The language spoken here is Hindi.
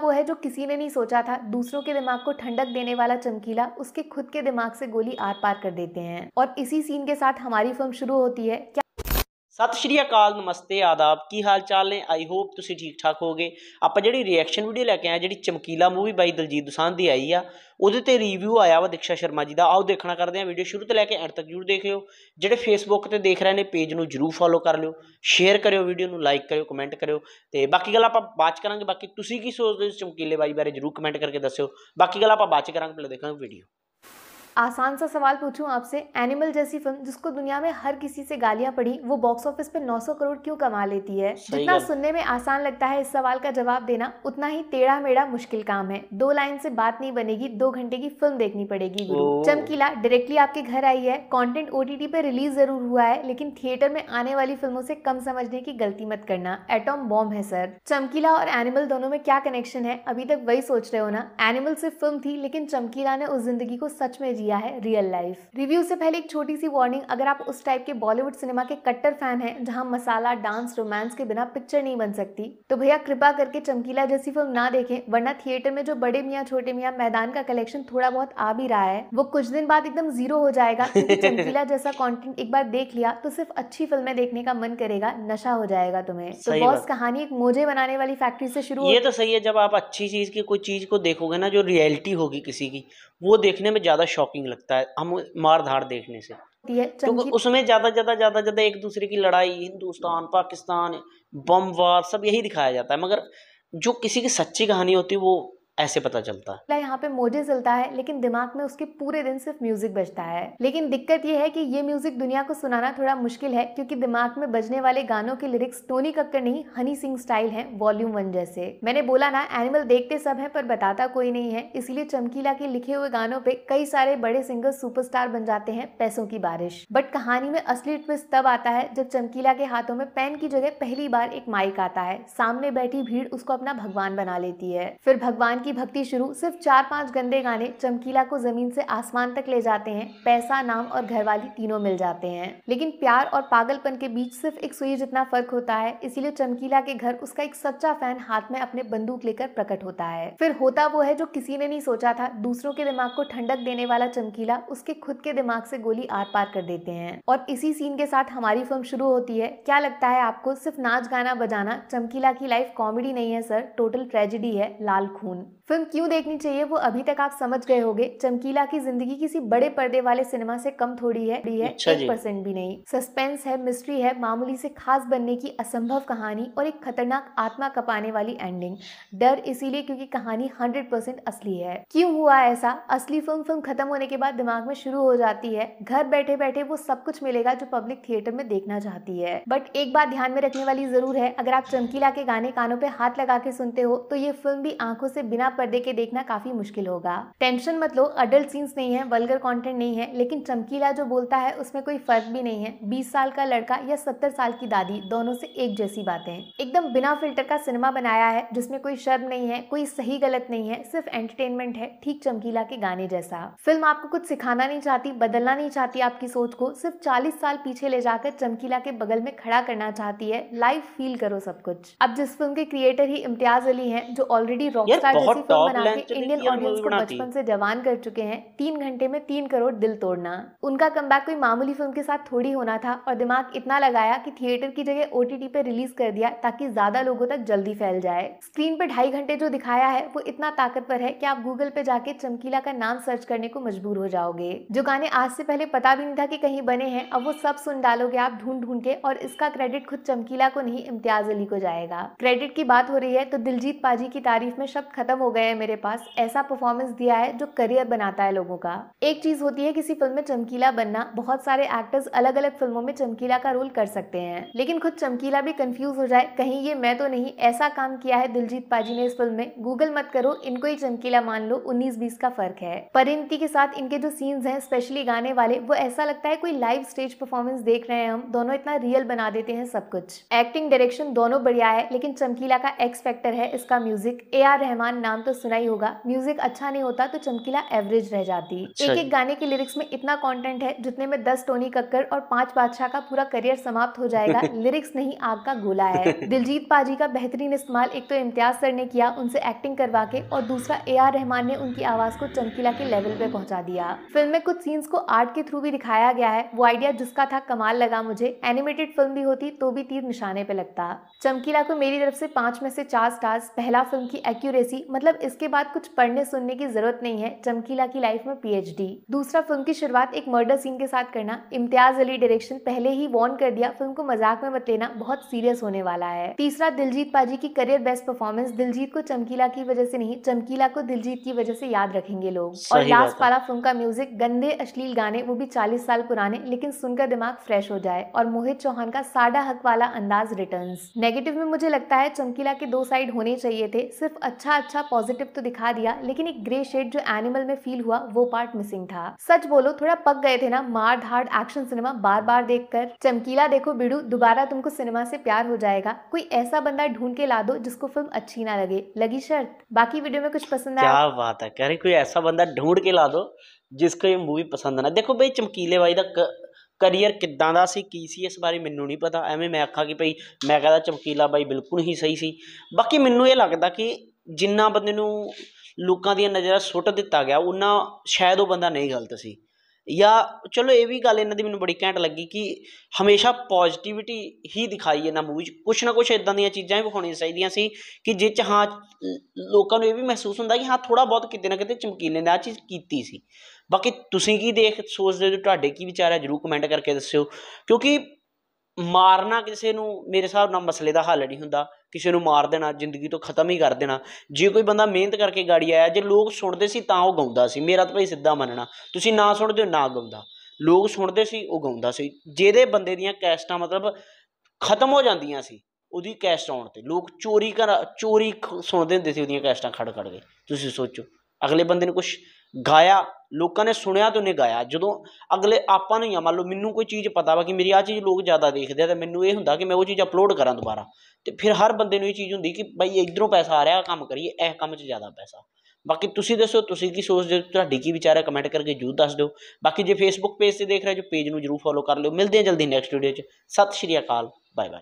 वो है जो किसी ने नहीं सोचा था दूसरों के दिमाग को ठंडक देने वाला चमकीला उसके खुद के दिमाग से गोली आर पार कर देते हैं और इसी सीन के साथ हमारी फिल्म शुरू होती है क्या ਸਤਿ ਸ਼੍ਰੀ ਅਕਾਲ ਨਮਸਤੇ ਆਦਾਬ ਕੀ ਹਾਲ ਚਾਲ ਨੇ ਆਈ ਹੋਪ ਤੁਸੀਂ ਠੀਕ ਠਾਕ ਹੋਗੇ ਆਪਾਂ ਜਿਹੜੀ ਰਿਐਕਸ਼ਨ ਵੀਡੀਓ ਲੈ ਕੇ ਆਏ ਜਿਹੜੀ ਚਮਕੀਲਾ ਮੂਵੀ ਬਾਈ ਦਲਜੀਤ ਦੁਸਾਂਝ ਦੀ ਆਈ ਆ ਉਹਦੇ ਤੇ ਰਿਵਿਊ ਆਇਆ ਵਾ ਦਿਕਸ਼ਾ ਸ਼ਰਮਾ ਜੀ ਦਾ ਆਓ ਦੇਖਣਾ ਕਰਦੇ ਆ ਵੀਡੀਓ ਸ਼ੁਰੂ ਤੋਂ ਲੈ ਕੇ ਐਂਡ ਤੱਕ ਜਰੂਰ ਦੇਖਿਓ ਜਿਹੜੇ ਫੇਸਬੁੱਕ ਤੇ ਦੇਖ ਰਹੇ ਨੇ ਪੇਜ ਨੂੰ ਜਰੂਰ ਫੋਲੋ ਕਰ ਲਿਓ ਸ਼ੇਅਰ ਕਰਿਓ ਵੀਡੀਓ ਨੂੰ ਲਾਈਕ ਕਰਿਓ ਕਮੈਂਟ ਕਰਿਓ ਤੇ ਬਾਕੀ ਗੱਲ ਆਪਾਂ ਬਾਅਦ ਕਰਾਂਗੇ ਬਾਕੀ ਤੁਸੀਂ ਕੀ ਸੋਚਦੇ ਹੋ ਚਮਕੀਲੇ ਬਾਈ ਬਾਰੇ ਜਰੂਰ ਕਮੈਂਟ ਕਰਕੇ ਦੱਸਿਓ ਬਾਕੀ ਗੱਲ ਆਪਾਂ ਬਾਅਦ ਕਰਾਂਗੇ ਪਹਿਲਾਂ ਦੇਖਾਂਗੇ ਵੀਡੀਓ आसान सा सवाल पूछूं आपसे एनिमल जैसी फिल्म जिसको दुनिया में हर किसी से गालियां पड़ी वो बॉक्स ऑफिस पे 900 करोड़ क्यों कमा लेती है जितना सुनने में आसान लगता है इस सवाल का जवाब देना उतना ही टेढ़ा मेढ़ा मुश्किल काम है दो लाइन से बात नहीं बनेगी दो घंटे की फिल्म देखनी पड़ेगी गुरु चमकीला डायरेक्टली आपके घर आई है कॉन्टेंट ओटीटी पे रिलीज जरूर हुआ है लेकिन थिएटर में आने वाली फिल्मों से कम समझने की गलती मत करना एटॉम बॉम्ब है सर चमकीला और एनिमल दोनों में क्या कनेक्शन है अभी तक वही सोच रहे हो ना एनिमल सिर्फ फिल्म थी लेकिन चमकीला ने उस जिंदगी को सच में जिया है रियल लाइफ रिव्यू से पहले एक छोटी सी वार्निंग अगर आप उस टाइप के बॉलीवुड सिनेमा के कट्टर फैन हैं जहां मसाला डांस रोमांस के बिना पिक्चर नहीं बन सकती तो भैया कृपा करके चमकीला जैसी फिल्म ना देखें वरना थिएटर में जो बड़े मियाँ छोटे मियाँ मैदान का कलेक्शन थोड़ा बहुत आ भी रहा है वो कुछ दिन बाद एकदम जीरो हो जाएगा चमकीला जैसा कॉन्टेंट एक बार देख लिया तो सिर्फ अच्छी फिल्में देखने का मन करेगा नशा हो जाएगा तुम्हें तो बॉस कहानी एक मोजे बनाने वाली फैक्ट्री से शुरू ये तो सही है जब आप अच्छी चीज की कोई चीज को देखोगे ना जो रियलिटी होगी किसी की वो देखने में ज्यादा शौक शॉकिंग लगता है हम मार धाड़ देखने से क्योंकि तो उसमें ज़्यादा ज़्यादा ज़्यादा ज़्यादा एक दूसरे की लड़ाई हिंदुस्तान पाकिस्तान बमवार सब यही दिखाया जाता है मगर जो किसी की सच्ची कहानी होती है वो ऐसे पता चलता है यहाँ पे मोजे चलता है लेकिन दिमाग में उसके पूरे दिन सिर्फ म्यूजिक बजता है लेकिन दिक्कत यह है कि ये म्यूजिक दुनिया को सुनाना थोड़ा मुश्किल है क्योंकि दिमाग में बजने वाले गानों के लिरिक्स टोनी कक्कर नहीं हनी सिंह स्टाइल है वॉल्यूम वन जैसे मैंने बोला ना एनिमल देखते सब है पर बताता कोई नहीं है इसीलिए चमकीला के लिखे हुए गानों पे कई सारे बड़े सिंगर सुपरस्टार बन जाते हैं पैसों की बारिश बट कहानी में असली ट्विस्ट तब आता है जब चमकीला के हाथों में पेन की जगह पहली बार एक माइक आता है सामने बैठी भीड़ उसको अपना भगवान बना लेती है फिर भगवान की की भक्ति शुरू सिर्फ चार पांच गंदे गाने चमकीला को जमीन से आसमान तक ले जाते हैं पैसा नाम और घरवाली तीनों मिल जाते हैं लेकिन प्यार और पागलपन के बीच सिर्फ एक सुई जितना फर्क होता है इसीलिए चमकीला के घर उसका एक सच्चा फैन हाथ में अपने बंदूक लेकर प्रकट होता है फिर होता वो है जो किसी ने नहीं सोचा था दूसरों के दिमाग को ठंडक देने वाला चमकीला उसके खुद के दिमाग से गोली आर पार कर देते हैं और इसी सीन के साथ हमारी फिल्म शुरू होती है क्या लगता है आपको सिर्फ नाच गाना बजाना चमकीला की लाइफ कॉमेडी नहीं है सर टोटल ट्रेजिडी है लाल खून फिल्म क्यों देखनी चाहिए वो अभी तक आप समझ गए होंगे चमकीला की जिंदगी किसी बड़े पर्दे वाले सिनेमा से कम थोड़ी है है अच्छा एक परसेंट भी नहीं सस्पेंस है मिस्ट्री है मामूली से खास बनने की असंभव कहानी और एक खतरनाक आत्मा कपाने वाली एंडिंग डर इसीलिए क्योंकि कहानी हंड्रेड परसेंट असली है क्यों हुआ ऐसा असली फिल्म फिल्म खत्म होने के बाद दिमाग में शुरू हो जाती है घर बैठे बैठे वो सब कुछ मिलेगा जो पब्लिक थिएटर में देखना चाहती है बट एक बात ध्यान में रखने वाली जरूर है अगर आप चमकीला के गाने कानों पे हाथ लगा के सुनते हो तो ये फिल्म भी आंखों से बिना पर्दे दे के देखना काफी मुश्किल होगा टेंशन मत लो अडल्ट सीन्स नहीं है वल्गर कॉन्टेंट नहीं है लेकिन चमकीला जो बोलता है उसमें कोई फर्क भी नहीं है बीस साल का लड़का या सत्तर साल की दादी दोनों से एक जैसी बातें एकदम बिना फिल्टर का सिनेमा बनाया है जिसमें कोई शर्म नहीं है कोई सही गलत नहीं है सिर्फ एंटरटेनमेंट है ठीक चमकीला के गाने जैसा फिल्म आपको कुछ सिखाना नहीं चाहती बदलना नहीं चाहती आपकी सोच को सिर्फ चालीस साल पीछे ले जाकर चमकीला के बगल में खड़ा करना चाहती है लाइव फील करो सब कुछ अब जिस फिल्म के क्रिएटर ही इम्तियाज अली हैं जो ऑलरेडी रॉकस्टार जैसी फिल्म बना इंडियन ऑडियंस को बचपन से जवान कर चुके हैं तीन घंटे में तीन करोड़ दिल तोड़ना उनका कम कोई मामूली फिल्म के साथ थोड़ी होना था और दिमाग इतना लगाया कि थिएटर की जगह ओ पे रिलीज कर दिया ताकि ज्यादा लोगों तक जल्दी फैल जाए स्क्रीन पर ढाई घंटे जो दिखाया है वो इतना ताकतवर है कि आप गूगल पे जाके चमकीला का नाम सर्च करने को मजबूर हो जाओगे जो गाने आज से पहले पता भी नहीं था कि कहीं बने हैं अब वो सब सुन डालोगे आप ढूंढ ढूंढ के और इसका क्रेडिट खुद चमकीला को नहीं इम्तियाज अली को जाएगा क्रेडिट की बात हो रही है तो दिलजीत पाजी की तारीफ में शब्द खत्म हो गए हैं मेरे पास ऐसा परफॉर्मेंस दिया है जो करियर बनाता है लोगों का एक चीज होती है किसी फिल्म में चमकीला बनना बहुत सारे एक्टर्स अलग अलग फिल्मों में चमकीला का रोल कर सकते हैं लेकिन खुद चमकीला भी कंफ्यूज हो जाए कहीं ये मैं तो नहीं ऐसा काम किया है दिलजीत पाजी ने इस फिल्म में गूगल मत करो इनको ही चमकीला मान लो उन्नीस बीस का फर्क है परिणती के साथ इनके जो सीन्स हैं स्पेशली गाने वाले वो ऐसा लगता है कोई लाइव स्टेज परफॉर्मेंस देख रहे हैं हम दोनों इतना रियल बना देते हैं सब कुछ एक्टिंग डायरेक्शन दोनों बढ़िया है लेकिन चमकीला का एक्स फैक्टर है इसका म्यूजिक ए आर रहमान नाम तो सुना ही होगा म्यूजिक अच्छा नहीं होता तो चमकीला एवरेज रह जाती एक एक गाने के लिरिक्स में इतना कंटेंट है जितने में दस टोनी कक्कर और पांच बादशाह का पूरा करियर समाप्त हो जाएगा लिरिक्स नहीं आग का गोला है दिलजीत पाजी का बेहतरीन इस्तेमाल एक तो इम्तियाज सर ने किया उनसे एक्टिंग करवा के और दूसरा ए आर रहमान ने उनकी आवाज को चमकीला के लेवल पे पहुंचा दिया फिल्म में कुछ सीन्स को आर्ट के थ्रू भी दिखाया गया है वो आइडिया जिसका था कमाल लगा मुझे एनिमेटेड फिल्म भी होती तो भी तीर निशाने पे लगता चमकीला को मेरी तरफ से पांच में से चार स्टार्स पहला फिल्म की एक्यूरेसी मतलब मतलब इसके बाद कुछ पढ़ने सुनने की जरूरत नहीं है चमकीला की लाइफ में पीएचडी दूसरा फिल्म की शुरुआत एक मर्डर सीन के साथ करना इम्तियाज अली डायरेक्शन पहले ही वॉर्न कर दिया फिल्म को मजाक में मत लेना बहुत सीरियस होने वाला है तीसरा दिलजीत पाजी की करियर बेस्ट परफॉर्मेंस दिलजीत को चमकीला की वजह से नहीं चमकीला को दिलजीत की वजह से याद रखेंगे लोग और लास्ट वाला फिल्म का म्यूजिक गंदे अश्लील गाने वो भी चालीस साल पुराने लेकिन सुनकर दिमाग फ्रेश हो जाए और मोहित चौहान का साडा हक वाला अंदाज रिटर्न नेगेटिव में मुझे लगता है चमकीला के दो साइड होने चाहिए थे सिर्फ अच्छा अच्छा पॉजिटिव तो दिखा दिया लेकिन एक ग्रे शेड जो एनिमल में फील हुआ वो पार्ट मिसिंग था सच बोलो थोड़ा पक गए थे ना मार धाड़ एक्शन सिनेमा बार बार देख कर चमकीला देखो बिड़ू दोबारा तुमको सिनेमा से प्यार हो जाएगा कोई ऐसा बंदा ढूंढ के ला दो जिसको फिल्म अच्छी ना लगे लगी शर्त बाकी वीडियो में कुछ पसंद आया क्या बात है कह रही कोई ऐसा बंदा ढूंढ के ला दो जिसको ये मूवी पसंद ना देखो भाई चमकीले भाई का करियर किदा का सी की इस बारे ਬਾਰੇ नहीं पता एवें मैं आखा कि भाई मैं कहता चमकीला भाई बिल्कुल ही सही सी बाकी ਬਾਕੀ ये लगता कि ਜਿੰਨਾ ਬੰਦੇ ਨੂੰ ਲੋਕਾਂ ਦੀਆਂ ਨਜ਼ਰਾਂ ਸੁੱਟ ਦਿੱਤਾ ਗਿਆ ਉਹਨਾਂ ਸ਼ਾਇਦ ਉਹ ਬੰਦਾ ਨਹੀਂ ਗਲਤ ਸੀ ਜਾਂ ਚਲੋ ਇਹ ਵੀ ਗੱਲ ਇਹਨਾਂ ਦੀ ਮੈਨੂੰ ਬੜੀ ਘੈਂਟ ਲੱਗੀ ਕਿ ਹਮੇਸ਼ਾ ਪੋਜ਼ਿਟਿਵਿਟੀ ਹੀ ਦਿਖਾਈ ਇਹਨਾਂ ਮੂਵੀ 'ਚ ਕੁਛ ਨਾ ਕੁਛ ਇਦਾਂ ਦੀਆਂ ਚੀਜ਼ਾਂ ਵੀ ਵਿਖਾਉਣੀਆਂ ਚਾਹੀਦੀਆਂ ਸੀ ਕਿ ਜਿੱਚ ਹਾਂ ਲੋਕਾਂ ਨੂੰ ਇਹ ਵੀ ਮਹਿਸੂਸ ਹੁੰਦਾ ਕਿ ਹਾਂ ਥੋੜਾ ਬਹੁਤ ਕਿਤੇ ਨਾ ਕਿਤੇ ਚਮਕੀਲੇ ਨੇ ਆ ਚੀਜ਼ ਕੀਤੀ ਸੀ ਬਾਕੀ ਤੁਸੀਂ ਕੀ ਦੇਖ ਸੋਚਦੇ ਹੋ ਤੁਹਾਡੇ ਕੀ ਵਿਚਾਰ ਹੈ ਜਰੂਰ ਕਮੈਂਟ ਕਰਕੇ ਦੱਸਿਓ ਕਿਉਂਕਿ ਮਾਰਨਾ ਕਿਸੇ ਨੂੰ ਮੇਰੇ ਹਿਸਾਬ ਨਾਲ ਮਸਲੇ ਦਾ ਹੱਲ ਨਹੀਂ ਹੁੰਦਾ ਕਿਸੇ ਨੂੰ ਮਾਰ ਦੇਣਾ ਜ਼ਿੰਦਗੀ ਤੋਂ ਖਤਮ ਹੀ ਕਰ ਦੇਣਾ ਜੇ ਕੋਈ ਬੰਦਾ ਮਿਹਨਤ ਕਰਕੇ ਗਾੜੀ ਆਇਆ ਜੇ ਲੋਕ ਸੁਣਦੇ ਸੀ ਤਾਂ ਉਹ ਗਾਉਂਦਾ ਸੀ ਮੇਰਾ ਤਾਂ ਭਾਈ ਸਿੱਧਾ ਮੰਨਣਾ ਤੁਸੀਂ ਨਾ ਸੁਣਦੇ ਨਾ ਗਾਉਂਦਾ ਲੋਕ ਸੁਣਦੇ ਸੀ ਉਹ ਗਾਉਂਦਾ ਸੀ ਜਿਹਦੇ ਬੰਦੇ ਦੀਆਂ ਕੈਸਟਾਂ ਮਤਲਬ ਖਤਮ ਹੋ ਜਾਂਦੀਆਂ ਸੀ ਉਹਦੀ ਕੈਸਟ ਆਉਣ ਤੇ ਲੋਕ ਚੋਰੀ ਕਰ ਚੋਰੀ ਸੁਣਦੇ ਹੁੰਦੇ ਸੀ ਉਹਦੀਆਂ ਕੈਸਟਾਂ ਖੜ ਖੜ ਕੇ ਤੁਸੀਂ ਸੋਚੋ ਅਗਲੇ ਬੰਦੇ ਨੂੰ ਕੁਝ ਗਾਇਆ ਲੋਕਾਂ ਨੇ ਸੁਣਿਆ ਤੇ ਉਹਨੇ ਗਾਇਆ ਜਦੋਂ ਅਗਲੇ ਆਪਾਂ ਨੂੰ ਹੀ ਮੰਨ ਲਓ ਮੈਨੂੰ ਕੋਈ ਚੀਜ਼ ਪਤਾ ਵਾ ਕਿ ਮੇਰੀ ਆ ਚੀਜ਼ ਲੋਕ ਜ਼ਿਆਦਾ ਦੇਖਦੇ ਆ ਤੇ ਮੈਨੂੰ ਇਹ ਹੁੰਦਾ ਕਿ ਮੈਂ ਉਹ ਚੀਜ਼ ਅਪਲੋਡ ਕਰਾਂ ਦੁਬਾਰਾ ਤੇ ਫਿਰ ਹਰ ਬੰਦੇ ਨੂੰ ਇਹ ਚੀਜ਼ ਹੁੰਦੀ ਕਿ ਬਾਈ ਇਧਰੋਂ ਪੈਸਾ ਆ ਰਿਹਾ ਕੰਮ ਕਰੀਏ ਇਹ ਕੰਮ 'ਚ ਜ਼ਿਆਦਾ ਪੈਸਾ ਬਾਕੀ ਤੁਸੀਂ ਦੱਸੋ ਤੁਸੀਂ ਕੀ ਸੋਚਦੇ ਹੋ ਤੁਹਾਡੀ ਕੀ ਵਿਚਾਰ ਹੈ ਕਮੈਂਟ ਕਰਕੇ ਜੂ ਦੱਸ ਦਿਓ ਬਾਕੀ ਜੇ ਫੇਸਬੁੱਕ ਪੇਜ ਤੇ ਦੇਖ ਰਹੇ ਜੋ ਪੇਜ ਨੂੰ ਜਰੂਰ ਫੋਲੋ ਕਰ ਲਿਓ ਮਿਲਦੇ ਹਾਂ ਜਲਦੀ ਨੈਕਸਟ ਵੀਡੀਓ 'ਚ ਸਤਿ ਸ਼੍ਰੀ ਅਕਾਲ ਬਾਏ ਬਾਏ